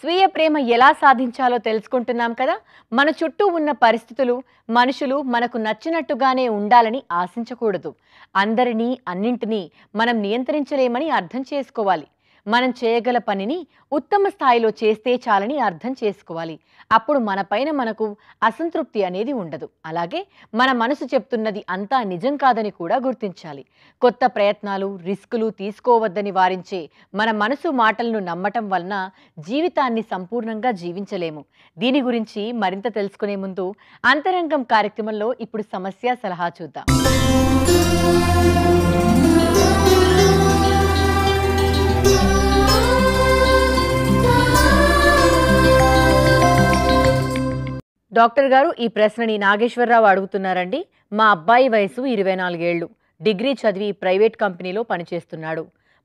స్వీయ ప్రేమ ఎలా సాధించాలో తెలుసుకుంటున్నాం కదా మన చుట్టూ ఉన్న పరిస్థితులు మనుషులు మనకు నచ్చినట్టుగానే ఉండాలని ఆశించకూడదు అందరినీ అన్నింటినీ మనం నియంత్రించలేమని అర్థం చేసుకోవాలి మనం చేయగల పనిని ఉత్తమ స్థాయిలో చేస్తే చాలని అర్థం చేసుకోవాలి అప్పుడు మన పైన మనకు అసంతృప్తి అనేది ఉండదు అలాగే మన మనసు చెప్తున్నది అంతా నిజం కాదని కూడా గుర్తించాలి కొత్త ప్రయత్నాలు రిస్కులు తీసుకోవద్దని వారించే మన మనసు మాటలను నమ్మటం వలన జీవితాన్ని సంపూర్ణంగా జీవించలేము దీని గురించి మరింత తెలుసుకునే ముందు అంతరంగం కార్యక్రమంలో ఇప్పుడు సమస్య సలహా చూద్దాం డాక్టర్ గారు ఈ ప్రశ్నని నాగేశ్వరరావు అడుగుతున్నారండి మా అబ్బాయి వయసు ఇరవై నాలుగేళ్లు డిగ్రీ చదివి ప్రైవేట్ కంపెనీలో పనిచేస్తున్నాడు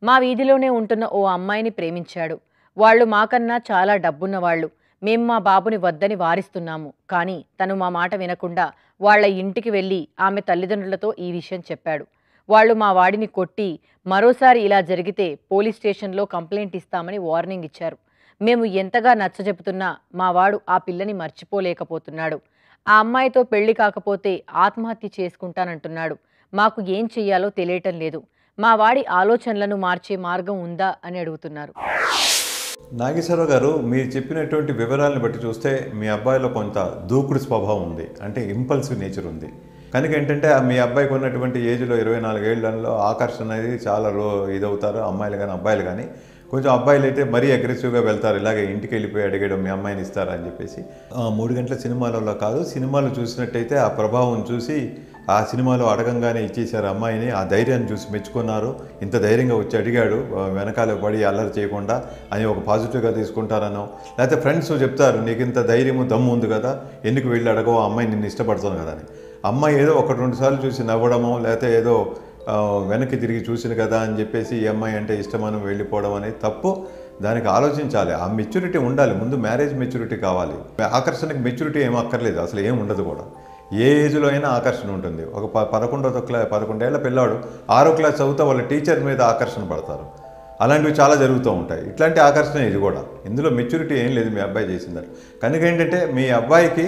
మా వీధిలోనే ఉంటున్న ఓ అమ్మాయిని ప్రేమించాడు వాళ్ళు మాకన్నా చాలా డబ్బున్నవాళ్ళు మేము మా బాబుని వద్దని వారిస్తున్నాము కానీ తను మా మాట వినకుండా వాళ్ల ఇంటికి వెళ్ళి ఆమె తల్లిదండ్రులతో ఈ విషయం చెప్పాడు వాళ్ళు మా వాడిని కొట్టి మరోసారి ఇలా జరిగితే పోలీస్ స్టేషన్లో కంప్లైంట్ ఇస్తామని వార్నింగ్ ఇచ్చారు మేము ఎంతగా నచ్చజెపుతున్నా మావాడు ఆ పిల్లని మర్చిపోలేకపోతున్నాడు ఆ అమ్మాయితో పెళ్లి కాకపోతే ఆత్మహత్య చేసుకుంటానంటున్నాడు మాకు ఏం చెయ్యాలో తెలియటం లేదు మా వాడి ఆలోచనలను మార్చే మార్గం ఉందా అని అడుగుతున్నారు నాగేశ్వరరావు గారు మీరు చెప్పినటువంటి వివరాలను బట్టి చూస్తే మీ అబ్బాయిలో కొంత దూకుడు స్వభావం ఉంది అంటే ఇంపల్సివ్ నేచర్ ఉంది కనుక ఏంటంటే మీ అబ్బాయికి ఉన్నటువంటి ఏజ్లో ఇరవై నాలుగేళ్లలో ఆకర్షణ అనేది చాలా రో ఇదవుతారు అమ్మాయిలు కానీ అబ్బాయిలు కానీ కొంచెం అబ్బాయిలు అయితే మరీ అగ్రెసివ్గా వెళ్తారు ఇలాగే ఇంటికి వెళ్ళిపోయి అడిగడం మీ అమ్మాయిని ఇస్తారా అని చెప్పేసి మూడు గంటల సినిమాలలో కాదు సినిమాలు చూసినట్టయితే ఆ ప్రభావం చూసి ఆ సినిమాలో అడగంగానే ఇచ్చేసారు అమ్మాయిని ఆ ధైర్యాన్ని చూసి మెచ్చుకున్నారు ఇంత ధైర్యంగా వచ్చి అడిగాడు వెనకాల పడి అల్లరి చేయకుండా అని ఒక పాజిటివ్గా తీసుకుంటారనో లేకపోతే ఫ్రెండ్స్ చెప్తారు నీకు ఇంత ధైర్యము దమ్ము ఉంది కదా ఎందుకు వెళ్ళి అడగవు అమ్మాయి నిన్ను ఇష్టపడతాను కదా అని అమ్మాయి ఏదో ఒకటి రెండు సార్లు చూసి నవ్వడమో లేకపోతే ఏదో వెనక్కి తిరిగి చూసిన కదా అని చెప్పేసి ఈ అమ్మాయి అంటే ఇష్టమని వెళ్ళిపోవడం అనేది తప్పు దానికి ఆలోచించాలి ఆ మెచ్యూరిటీ ఉండాలి ముందు మ్యారేజ్ మెచ్యూరిటీ కావాలి ఆకర్షణకి మెచ్యూరిటీ ఏం అక్కర్లేదు అసలు ఏం ఉండదు కూడా ఏ ఏజ్లో అయినా ఆకర్షణ ఉంటుంది ఒక ప పదకొండో క్లా పదకొండేళ్ల పిల్లాడు ఆరో క్లాస్ చదువుతా వాళ్ళ టీచర్ మీద ఆకర్షణ పడతారు అలాంటివి చాలా జరుగుతూ ఉంటాయి ఇట్లాంటి ఆకర్షణ ఇది కూడా ఇందులో మెచ్యూరిటీ ఏం లేదు మీ అబ్బాయి చేసిందని కనుక ఏంటంటే మీ అబ్బాయికి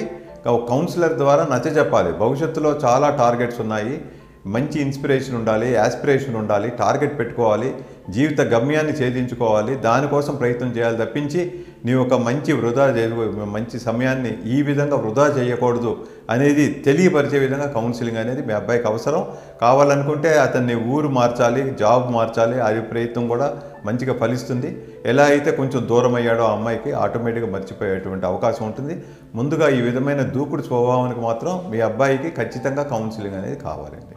కౌన్సిలర్ ద్వారా నచ్చ చెప్పాలి భవిష్యత్తులో చాలా టార్గెట్స్ ఉన్నాయి మంచి ఇన్స్పిరేషన్ ఉండాలి యాస్పిరేషన్ ఉండాలి టార్గెట్ పెట్టుకోవాలి జీవిత గమ్యాన్ని ఛేదించుకోవాలి దానికోసం ప్రయత్నం చేయాలి తప్పించి నీ ఒక మంచి వృధా మంచి సమయాన్ని ఈ విధంగా వృధా చేయకూడదు అనేది తెలియపరిచే విధంగా కౌన్సిలింగ్ అనేది మీ అబ్బాయికి అవసరం కావాలనుకుంటే అతన్ని ఊరు మార్చాలి జాబ్ మార్చాలి అది ప్రయత్నం కూడా మంచిగా ఫలిస్తుంది ఎలా అయితే కొంచెం దూరం అయ్యాడో ఆ అమ్మాయికి ఆటోమేటిక్గా మర్చిపోయేటువంటి అవకాశం ఉంటుంది ముందుగా ఈ విధమైన దూకుడు స్వభావానికి మాత్రం మీ అబ్బాయికి ఖచ్చితంగా కౌన్సిలింగ్ అనేది కావాలండి